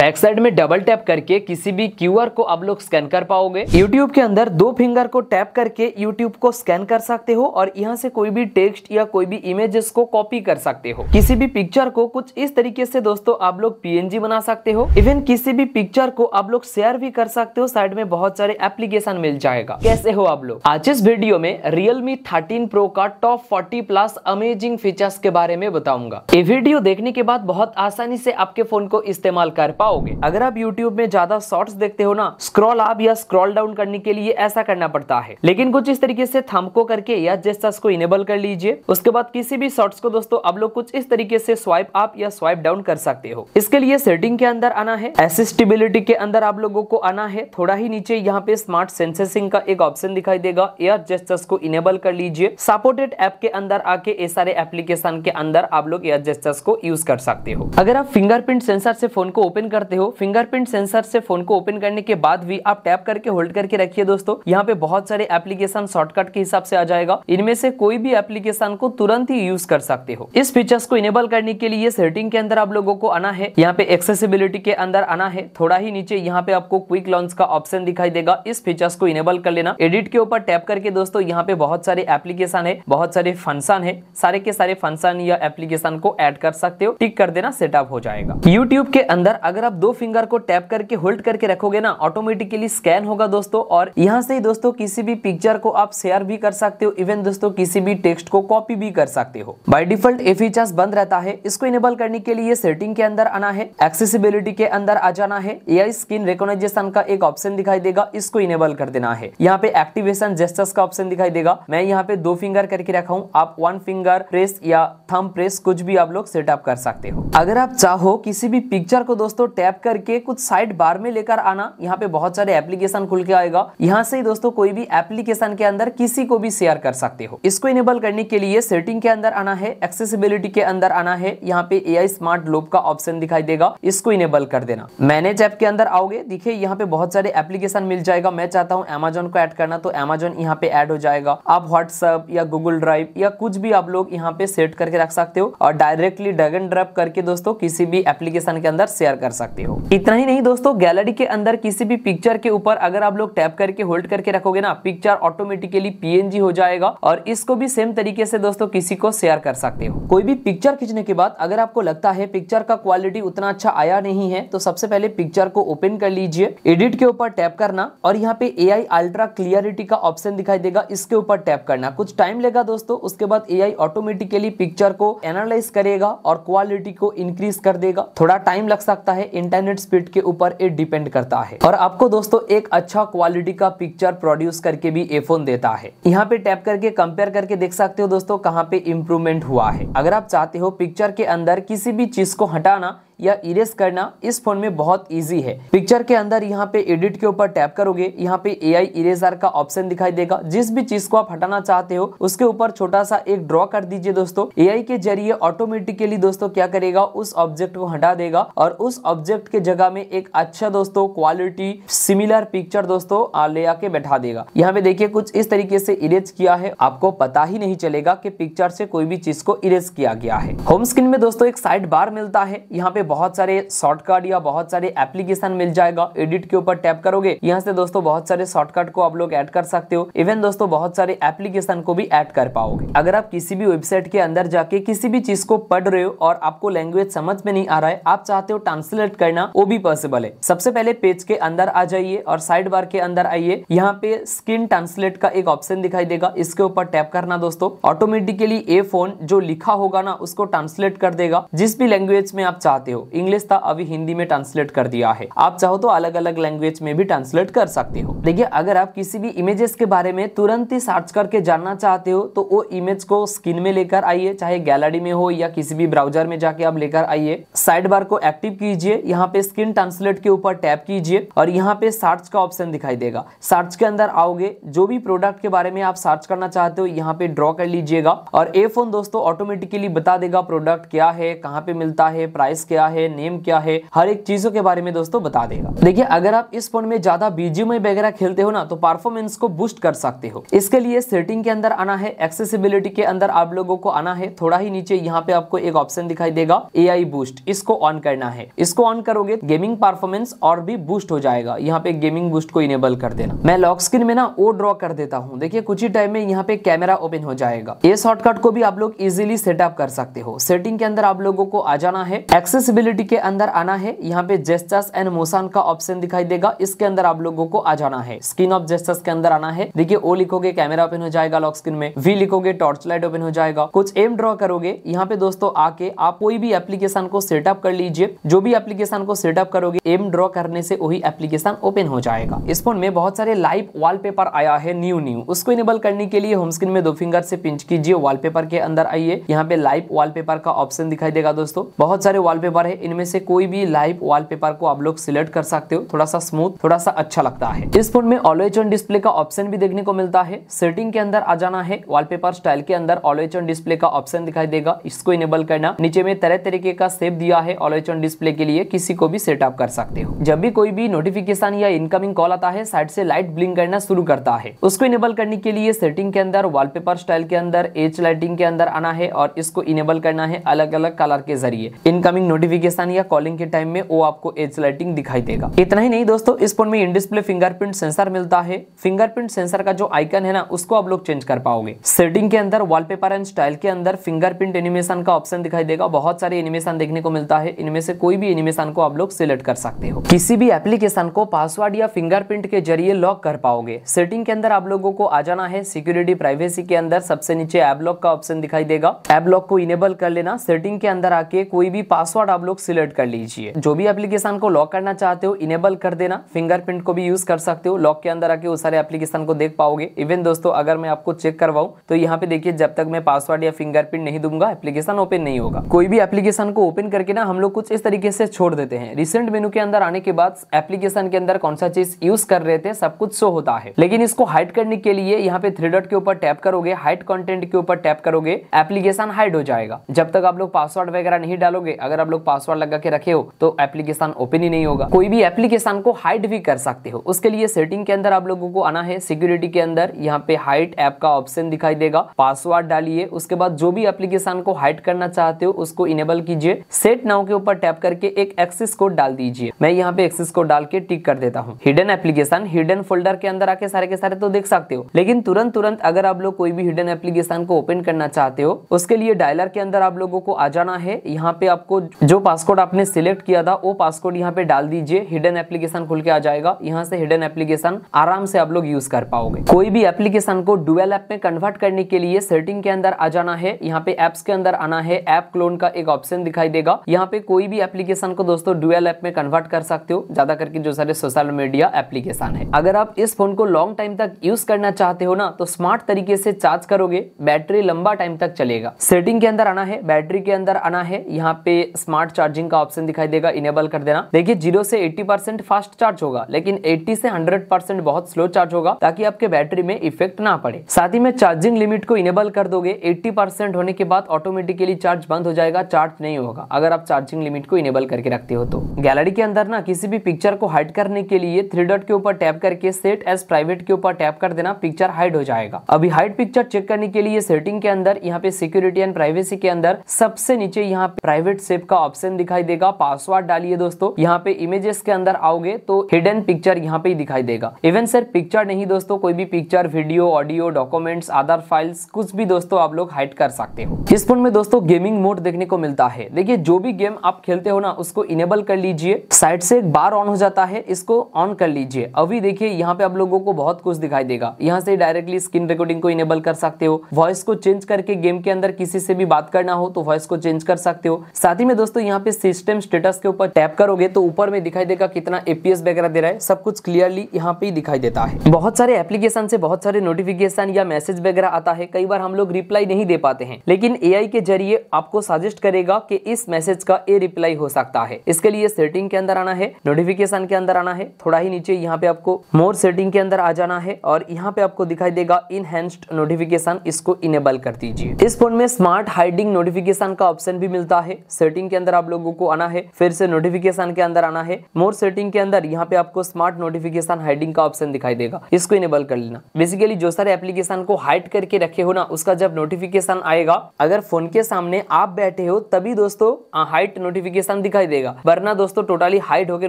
back side में double tap करके किसी भी क्यूआर को आप लोग स्कैन कर पाओगे यूट्यूब के अंदर दो फिंगर को टैप करके यूट्यूब को स्कैन कर सकते हो और यहाँ से कोई भी टेक्स्ट या कोई भी इमेजेस को कॉपी कर सकते हो किसी भी पिक्चर को कुछ इस तरीके से दोस्तों आप लोग पीएनजी बना सकते हो इवन किसी भी पिक्चर को आप लोग शेयर भी कर सकते हो साइड में बहुत सारे एप्लीकेशन मिल जाएगा कैसे हो आप लोग आज इस वीडियो में रियलमी थर्टीन प्रो का top forty plus amazing features के बारे में बताऊंगा ये वीडियो देखने के बाद बहुत आसानी से आपके फोन को इस्तेमाल कर पाओ पाओगे अगर आप यूट्यूब में ज्यादा शॉर्ट्स देखते हो ना स्क्रॉल अप या स्क्रॉल डाउन करने के लिए ऐसा करना पड़ता है लेकिन कुछ इस तरीके से थम को करके या जेस्टर्स को इनेबल कर लीजिए उसके बाद किसी भी शॉर्ट्स को दोस्तों आप लोग कुछ इस तरीके से स्वाइप अप या स्वाइप डाउन कर सकते हो इसके लिए सेटिंग के अंदर आना है एसिस्टेबिलिटी के अंदर आप लोगों को आना है थोड़ा ही नीचे यहाँ पे स्मार्ट सेंसेसिंग का एक ऑप्शन दिखाई देगा एयर जेस्टर्स को इनेबल कर लीजिए सपोर्टेड ऐप के अंदर आके ये सारे एप्लीकेशन के अंदर आप लोग एयर जेस्टर्स को यूज कर सकते हो अगर आप फिंगरप्रिंट सेंसर से फोन को ओपन कर करते हो फिंगरप्रिंट सेंसर से फोन को ओपन करने के बाद भी आप टैप करके होल्ड करके रखिए दोस्तों यहाँ पे बहुत सारे एप्लीकेशन शॉर्टकट के हिसाब से आ जाएगा इनमें से कोई भी एप्लीकेशन को तुरंत ही यूज कर सकते हो इस फीचर्स को इनेबल करने के लिए सेटिंग के अंदर आप लोगों को आना है यहाँ पे एक्सेसिबिलिटी के अंदर आना है थोड़ा ही नीचे यहाँ पे आपको क्विक लॉन्च का ऑप्शन दिखाई देगा इस फीचर्स को इनेबल कर लेना एडिट के ऊपर टैप करके दोस्तों यहाँ पे बहुत सारे एप्लीकेशन है बहुत सारे फंक्शन है सारे के सारे फंक्शन या एप्लीकेशन को एड कर सकते हो टिक कर देना सेटअप हो जाएगा यूट्यूब के अंदर अगर आप दो फिंगर को टैप करके होल्ड करके रखोगे ना ऑटोमेटिकली स्कैन होगा दोस्तों और यहाँ से ही दोस्तों किसी भी पिक्चर को आप शेयर भी कर सकते हो इवन दोस्तों किसी भी टेक्स्ट को कॉपी भी कर सकते हो बाई डिफॉल्ट ए फीचर्स बंद रहता है इसको इनेबल करने के लिए सेटिंग के अंदर आना है एक्सेसिबिलिटी के अंदर आ जाना है या स्क्रीन रिकोनाइजेशन का एक ऑप्शन दिखाई देगा इसको इनेबल कर देना है यहाँ पे एक्टिवेशन जेस्टर्स का ऑप्शन दिखाई देगा मैं यहाँ पे दो फिंगर करके रखा हूँ आप वन फिंगर प्रेस या थम प्रेस कुछ भी आप लोग सेटअप कर सकते हो अगर आप चाहो किसी भी पिक्चर को दोस्तों टैप करके कुछ साइड बार में लेकर आना यहाँ पे बहुत सारे एप्लीकेशन खुल के आएगा यहाँ से दोस्तों कोई भी एप्लीकेशन के अंदर किसी को भी शेयर कर सकते हो इसको इनेबल करने के लिए सेटिंग के अंदर आना है एक्सेसिबिलिटी के अंदर आना है यहाँ पे ए स्मार्ट लोप का ऑप्शन दिखाई देगा इसको इनेबल कर देना मैनेज ऐप के अंदर आओगे देखिए यहाँ पे बहुत सारे एप्लीकेशन मिल जाएगा मैं चाहता हूँ एमेजोन को ऐड करना तो एमेजोन यहाँ पे ऐड हो जाएगा आप व्हाट्सअप या गूगल ड्राइव या कुछ भी आप लोग यहाँ पे सेट करके रख सकते हो और डायरेक्टली ड्रैग एंड ड्रॉप करके दोस्तों किसी भी एप्लीकेशन के अंदर शेयर कर सकते सकते हो इतना ही नहीं दोस्तों गैलरी के अंदर किसी भी पिक्चर के ऊपर अगर आप लोग टैप करके होल्ड करके रखोगे ना पिक्चर ऑटोमेटिकली पीएनजी हो जाएगा और इसको भी सेम तरीके से दोस्तों किसी को शेयर कर सकते हो कोई भी पिक्चर खींचने के बाद अगर आपको लगता है पिक्चर का क्वालिटी उतना अच्छा आया नहीं है तो सबसे पहले पिक्चर को ओपन कर लीजिए एडिट के ऊपर टैप करना और यहाँ पे ए आई अल्ट्रा क्लियरिटी का ऑप्शन दिखाई देगा इसके ऊपर टैप करना कुछ टाइम लेगा दोस्तों उसके बाद ए आई ऑटोमेटिकली पिक्चर को एनालाइज करेगा और क्वालिटी को इंक्रीज कर देगा थोड़ा टाइम लग सकता है इंटरनेट स्पीड के ऊपर ये डिपेंड करता है और आपको दोस्तों एक अच्छा क्वालिटी का पिक्चर प्रोड्यूस करके भी ये फोन देता है यहाँ पे टैप करके कंपेयर करके देख सकते हो दोस्तों कहाँ पे इम्प्रूवमेंट हुआ है अगर आप चाहते हो पिक्चर के अंदर किसी भी चीज को हटाना या इरेज करना इस फोन में बहुत ईजी है पिक्चर के अंदर यहाँ पे एडिट के ऊपर टैप करोगे यहाँ पे ए आई इरेजर का ऑप्शन दिखाई देगा जिस भी चीज को आप हटाना चाहते हो उसके ऊपर छोटा सा एक ड्रॉ कर दीजिए दोस्तों ए के जरिए ऑटोमेटिकली दोस्तों क्या करेगा उस ऑब्जेक्ट को हटा देगा और उस ऑब्जेक्ट के जगह में एक अच्छा दोस्तों क्वालिटी सिमिलर पिक्चर दोस्तों ले आके बैठा देगा यहाँ पे देखिए कुछ इस तरीके से इरेज किया है आपको पता ही नहीं चलेगा कि पिक्चर से कोई भी चीज को इरेज किया गया है होम स्क्रीन में दोस्तों एक साइड बार मिलता है यहाँ पे बहुत सारे शॉर्टकट या बहुत सारे एप्लीकेशन मिल जाएगा एडिट के ऊपर टैप करोगे यहाँ से दोस्तों बहुत सारे शॉर्टकट को आप लोग ऐड कर सकते हो इवन दोस्तों बहुत सारे एप्लीकेशन को भी ऐड कर पाओगे अगर आप किसी भी वेबसाइट के अंदर जाके किसी भी चीज को पढ़ रहे हो और आपको लैंग्वेज समझ में नहीं आ रहा है आप चाहते हो ट्रांसलेट करना वो भी पॉसिबल है सबसे पहले पेज के अंदर आ जाइए और साइड बार के अंदर आइए यहाँ पे स्क्रीन ट्रांसलेट का एक ऑप्शन दिखाई देगा इसके ऊपर टैप करना दोस्तों ऑटोमेटिकली ये फोन जो लिखा होगा ना उसको ट्रांसलेट कर देगा जिस भी लैंग्वेज में आप चाहते हो हो इंग्लिश था अभी हिंदी में ट्रांसलेट कर दिया है आप चाहो तो अलग अलग लैंग्वेज में भी ट्रांसलेट कर सकते हो देखिए अगर आप किसी भी इमेजेस के बारे में तुरंत ही सर्च करके जानना चाहते हो तो वो इमेज को स्क्रीन में लेकर आइए चाहे गैलरी में हो या किसी भी ब्राउजर में जाके आप लेकर आइए साइड बार को एक्टिव कीजिए यहाँ पे स्क्रीन ट्रांसलेट के ऊपर टैप कीजिए और यहाँ पे सर्च का ऑप्शन दिखाई देगा सर्च के अंदर आओगे जो भी प्रोडक्ट के बारे में आप सर्च करना चाहते हो यहाँ पे ड्रॉ कर लीजिएगा और ए फोन दोस्तों ऑटोमेटिकली बता देगा प्रोडक्ट क्या है कहाँ पे मिलता है प्राइस क्या क्या है नेम क्या है हर एक चीजों के बारे में दोस्तों बता देगा देखिए अगर आप इस फोन में ज्यादा बीजीएम वगैरह खेलते हो ना तो परफॉर्मेंस को बूस्ट कर सकते हो इसके लिए सेटिंग के अंदर आना है एक्सेसिबिलिटी के अंदर आप लोगों को आना है थोड़ा ही नीचे यहाँ पे आपको एक ऑप्शन दिखाई देगा ए बूस्ट इसको ऑन करना है इसको ऑन करोगे गेमिंग परफॉर्मेंस और भी बूस्ट हो जाएगा यहाँ पे गेमिंग बूस्ट को इनेबल कर देना मैं लॉक स्क्रीन में ना वो ड्रॉ कर देता हूँ देखिए कुछ ही टाइम में यहाँ पे कैमरा ओपन हो जाएगा ये शॉर्टकट को भी आप लोग इजिली सेटअप कर सकते हो सेटिंग के अंदर आप लोगों को आ जाना है एक्सेस एक्सेसिबिलिटी के अंदर आना है यहाँ पे जेस्टर्स एंड मोशन का ऑप्शन दिखाई देगा इसके अंदर आप लोगों को आ जाना है स्क्रीन ऑफ जेस्टर्स के अंदर आना है देखिए ओ लिखोगे कैमरा ओपन हो जाएगा लॉक स्क्रीन में वी लिखोगे टॉर्च लाइट ओपन हो जाएगा कुछ एम ड्रॉ करोगे यहाँ पे दोस्तों आके आप कोई भी एप्लीकेशन को सेटअप कर लीजिए जो भी एप्लीकेशन को सेटअप करोगे एम ड्रॉ करने से वही एप्लीकेशन ओपन हो जाएगा इस फोन में बहुत सारे लाइव वॉलपेपर आया है न्यू न्यू उसको इनेबल करने के लिए होम स्क्रीन में दो फिंगर से पिंच कीजिए वॉलपेपर के अंदर आइए यहाँ पे लाइव वॉलपेपर का ऑप्शन दिखाई देगा दोस्तों बहुत सारे वॉलपेपर कवर है इनमें से कोई भी लाइव वॉलपेपर को आप लोग सिलेक्ट कर सकते हो थोड़ा सा स्मूथ थोड़ा सा अच्छा लगता है इस फोन में ऑलवेज ऑन डिस्प्ले का ऑप्शन भी देखने को मिलता है सेटिंग के अंदर आ जाना है वॉलपेपर स्टाइल के अंदर ऑलवेज ऑन डिस्प्ले का ऑप्शन दिखाई देगा इसको इनेबल करना नीचे में तरह तरीके का सेप दिया है ऑलवेज ऑन डिस्प्ले के लिए किसी को भी सेटअप कर सकते हो जब भी कोई भी नोटिफिकेशन या इनकमिंग कॉल आता है साइड से लाइट ब्लिंक करना शुरू करता है उसको इनेबल करने के लिए सेटिंग के अंदर वॉलपेपर स्टाइल के अंदर एच लाइटिंग के अंदर आना है और इसको इनेबल करना है अलग अलग कलर के जरिए इनकमिंग नोटिफिक नोटिफिकेशन या कॉलिंग के टाइम में वो आपको एज लाइटिंग दिखाई देगा इतना ही नहीं दोस्तों इस फोन में इन डिस्प्ले फिंगरप्रिंट सेंसर मिलता है फिंगरप्रिंट सेंसर का जो आइकन है ना उसको आप लोग चेंज कर पाओगे सेटिंग के अंदर वॉलपेपर एंड स्टाइल के अंदर फिंगरप्रिंट एनिमेशन का ऑप्शन दिखाई देगा बहुत सारे एनिमेशन देखने को मिलता है इनमें से कोई भी एनिमेशन को आप लोग सिलेक्ट कर सकते हो किसी भी एप्लीकेशन को पासवर्ड या फिंगरप्रिंट के जरिए लॉक कर पाओगे सेटिंग के अंदर आप लोगों को आ जाना है सिक्योरिटी प्राइवेसी के अंदर सबसे नीचे एप लॉक का ऑप्शन दिखाई देगा एप लॉक को इनेबल कर लेना सेटिंग के अंदर आके कोई भी पासवर्ड आप लोग सिलेक्ट कर लीजिए जो भी एप्लीकेशन को लॉक करना चाहते हो इनेबल कर देना फिंगरप्रिंट को भी यूज कर सकते हो लॉक के अंदर आके उस सारे एप्लीकेशन को देख पाओगे इवन दोस्तों अगर मैं आपको चेक करवाऊँ तो यहाँ पे देखिए जब तक मैं पासवर्ड या फिंगरप्रिंट नहीं दूंगा एप्लीकेशन ओपन नहीं होगा कोई भी एप्लीकेशन को ओपन करके ना हम लोग कुछ इस तरीके से छोड़ देते हैं रिसेंट मेनू के अंदर आने के बाद एप्लीकेशन के अंदर कौन सा चीज यूज कर रहे थे सब कुछ शो होता है लेकिन इसको हाइड करने के लिए यहाँ पे थ्री डॉट के ऊपर टैप करोगे हाइड कंटेंट के ऊपर टैप करोगे एप्लीकेशन हाइड हो जाएगा जब तक आप लोग पासवर्ड वगैरह नहीं डालोगे अगर आप लोग पासवर्ड लगा के रखे हो तो एप्लीकेशन ओपन ही नहीं होगा कोई भी एप्लीकेशन को हाइड भी कर सकते हो उसके लिए सेटिंग के अंदर आप लोगों को आना है सिक्योरिटी के अंदर यहाँ पे हाइट ऐप का ऑप्शन दिखाई देगा पासवर्ड डालिए उसके बाद जो भी एप्लीकेशन को हाइड करना चाहते हो उसको इनेबल कीजिए सेट नाउ के ऊपर टैप करके एक एक्सिस कोड डाल दीजिए मैं यहाँ पे एक्सिस कोड डाल के टिक कर देता हूँ हिडन एप्लीकेशन हिडन फोल्डर के अंदर आके सारे के सारे तो देख सकते हो लेकिन तुरंत तुरंत अगर आप लोग कोई भी हिडन एप्लीकेशन को ओपन करना चाहते हो उसके लिए डायलर के अंदर आप लोगों को आ जाना है यहाँ पे आपको जो जो पासकोड आपने सिलेक्ट किया था वो पासकोड यहाँ पे डाल दीजिए हिडन एप्लीकेशन खुल के आ जाएगा यहाँ से हिडन एप्लीकेशन आराम से आप लोग यूज कर पाओगे कोई भी एप्लीकेशन को डुअल ऐप में कन्वर्ट करने के लिए सेटिंग के अंदर आ जाना है यहाँ पे एप्स के अंदर आना है ऐप क्लोन का एक ऑप्शन दिखाई देगा यहाँ पे कोई भी एप्लीकेशन को दोस्तों डुअल ऐप में कन्वर्ट कर सकते हो ज्यादा करके जो सारे सोशल मीडिया एप्लीकेशन है अगर आप इस फोन को लॉन्ग टाइम तक यूज करना चाहते हो ना तो स्मार्ट तरीके से चार्ज करोगे बैटरी लंबा टाइम तक चलेगा सेटिंग के अंदर आना है बैटरी के अंदर आना है यहाँ पे स्मार्ट स्मार्ट चार्जिंग का ऑप्शन दिखाई देगा इनेबल कर देना देखिए जीरो से एट्टी परसेंट फास्ट चार्ज होगा लेकिन एट्टी से हंड्रेड परसेंट बहुत स्लो चार्ज होगा ताकि आपके बैटरी में इफेक्ट ना पड़े साथ ही में चार्जिंग लिमिट को इनेबल कर दोगे एट्टी परसेंट होने के बाद ऑटोमेटिकली चार्ज बंद हो जाएगा चार्ज नहीं होगा अगर आप चार्जिंग लिमिट को इनेबल करके रखते हो तो गैलरी के अंदर ना किसी भी पिक्चर को हाइड करने के लिए थ्री डॉट के ऊपर टैप करके सेट एज प्राइवेट के ऊपर टैप कर देना पिक्चर हाइड हो जाएगा अभी हाइड पिक्चर चेक करने के लिए सेटिंग के अंदर यहाँ पे सिक्योरिटी एंड प्राइवेसी के अंदर सबसे नीचे यहाँ प्राइवेट सेफ का ऑप्शन ऑप्शन दिखाई देगा पासवर्ड डालिए दोस्तों यहाँ पे इमेजेस के अंदर आओगे तो हिडन पिक्चर यहाँ पे दिखाई देगा इवन सर पिक्चर नहीं दोस्तों कोई भी picture video audio documents Aadhaar files कुछ भी दोस्तों आप लोग हाइड कर सकते हो इस फोन में दोस्तों गेमिंग मोड देखने को मिलता है देखिए जो भी गेम आप खेलते हो ना उसको इनेबल कर लीजिए साइड से एक बार ऑन हो जाता है इसको ऑन कर लीजिए अभी देखिए यहाँ पे आप लोगों को बहुत कुछ दिखाई देगा यहाँ से डायरेक्टली स्क्रीन रिकॉर्डिंग को इनेबल कर सकते हो वॉइस को चेंज करके गेम के अंदर किसी से भी बात करना हो तो वॉइस को चेंज कर सकते हो साथ ही में दोस्तों यहाँ पे सिस्टम स्टेटस के ऊपर टैप करोगे तो ऊपर में दिखाई देगा कितना एपीएस वगैरह दे रहा है सब कुछ क्लियरली यहाँ पे दिखाई देता है बहुत सारे एप्लीकेशन से बहुत सारे नोटिफिकेशन या मैसेज वगैरह आता है कई बार हम लोग रिप्लाई नहीं दे पाते हैं लेकिन ए के जरिए आपको सजेस्ट करेगा की इस मैसेज का ए रिप्लाई हो सकता है इसके लिए सेटिंग के अंदर आना है नोटिफिकेशन के अंदर आना है थोड़ा ही नीचे यहाँ पे आपको मोर सेटिंग के अंदर आ जाना है और यहाँ पे आपको दिखाई देगा इनहेंस्ड नोटिफिकेशन इसको इनेबल कर दीजिए इस फोन में स्मार्ट हाइडिंग नोटिफिकेशन का ऑप्शन भी मिलता है सेटिंग के अंदर अंदर आप लोगों को आना है फिर से नोटिफिकेशन के अंदर आना है मोर सेटिंग के अंदर यहाँ पे आपको स्मार्ट नोटिफिकेशन हाइडिंग का ऑप्शन दिखाई देगा इसको इनेबल कर लेना बेसिकली जो सारे एप्लीकेशन को हाइड करके रखे हो ना उसका जब नोटिफिकेशन आएगा अगर फोन के सामने आप बैठे हो तभी दोस्तों हाइट नोटिफिकेशन दिखाई देगा वरना दोस्तों टोटली हाइट होकर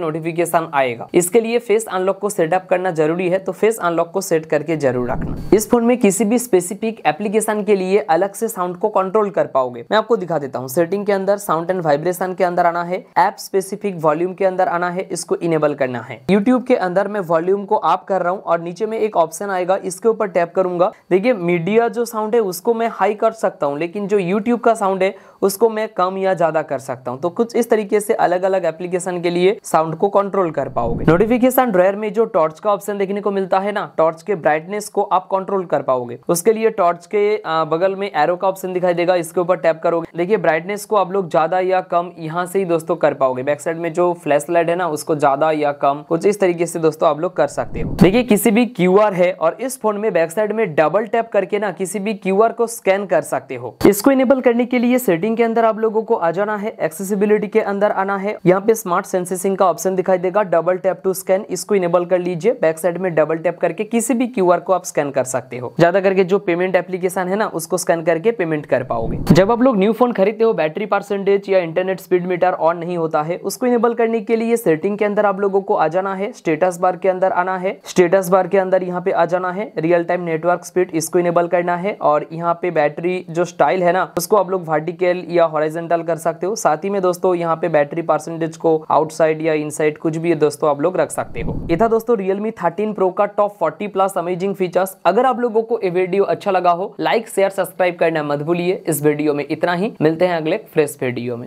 नोटिफिकेशन आएगा इसके लिए फेस अनलॉक को सेटअप करना जरूरी है तो फेस अनलॉक को सेट करके जरूर रखना इस फोन में किसी भी स्पेसिफिक एप्लीकेशन के लिए अलग से साउंड को कंट्रोल कर पाओगे मैं आपको दिखा देता हूँ सेटिंग के अंदर साउंड एंड वाइब्रेशन एप्लीकेशन के अंदर आना है ऐप स्पेसिफिक वॉल्यूम के अंदर आना है इसको इनेबल करना है यूट्यूब के अंदर मैं वॉल्यूम को आप कर रहा हूँ और नीचे में एक ऑप्शन आएगा इसके ऊपर टैप करूंगा देखिए मीडिया जो साउंड है उसको मैं हाई कर सकता हूँ लेकिन जो यूट्यूब का साउंड है उसको मैं कम या ज्यादा कर सकता हूँ तो कुछ इस तरीके से अलग अलग एप्लीकेशन के लिए साउंड को कंट्रोल कर पाओगे नोटिफिकेशन ड्रायर में जो टॉर्च का ऑप्शन देखने को मिलता है ना टॉर्च के ब्राइटनेस को आप कंट्रोल कर पाओगे उसके लिए टॉर्च के बगल में एरो का ऑप्शन दिखाई देगा इसके ऊपर टैप करोगे देखिए ब्राइटनेस को आप लोग ज्यादा या कम कम यहाँ से ही दोस्तों कर पाओगे बैक साइड में जो फ्लैश लाइट है ना उसको ज्यादा या कम कुछ इस तरीके से दोस्तों आप लोग कर सकते हो देखिए किसी भी क्यू है और इस फोन में बैक साइड में डबल टैप करके ना किसी भी क्यू को स्कैन कर सकते हो इसको इनेबल करने के लिए सेटिंग के अंदर आप लोगों को आ जाना है एक्सेसिबिलिटी के अंदर आना है यहाँ पे स्मार्ट सेंसेसिंग का ऑप्शन दिखाई देगा डबल टैप टू स्कैन इसको इनेबल कर लीजिए बैक साइड में डबल टैप करके किसी भी क्यू को आप स्कैन कर सकते हो ज्यादा करके जो पेमेंट एप्लीकेशन है ना उसको स्कैन करके पेमेंट कर पाओगे जब आप लोग न्यू फोन खरीदते हो बैटरी परसेंटेज या internet internet speed meter on नहीं होता है उसको इनेबल करने के लिए सेटिंग के अंदर आप लोगों को आ जाना है स्टेटस बार के अंदर आना है स्टेटस बार के अंदर यहाँ पे आ जाना है रियल टाइम नेटवर्क स्पीड इसको इनेबल करना है और यहाँ पे बैटरी जो स्टाइल है ना उसको आप लोग वर्टिकल या हॉरिजेंटल कर सकते हो साथ ही में दोस्तों यहाँ पे बैटरी परसेंटेज को आउटसाइड या इनसाइड कुछ भी दोस्तों आप लोग रख सकते हो इधर दोस्तों रियलमी थर्टीन प्रो का top forty plus amazing features अगर आप लोगों को ये वीडियो अच्छा लगा हो लाइक शेयर सब्सक्राइब करना मत भूलिए इस वीडियो में इतना ही मिलते हैं अगले फ्रेश वीडियो में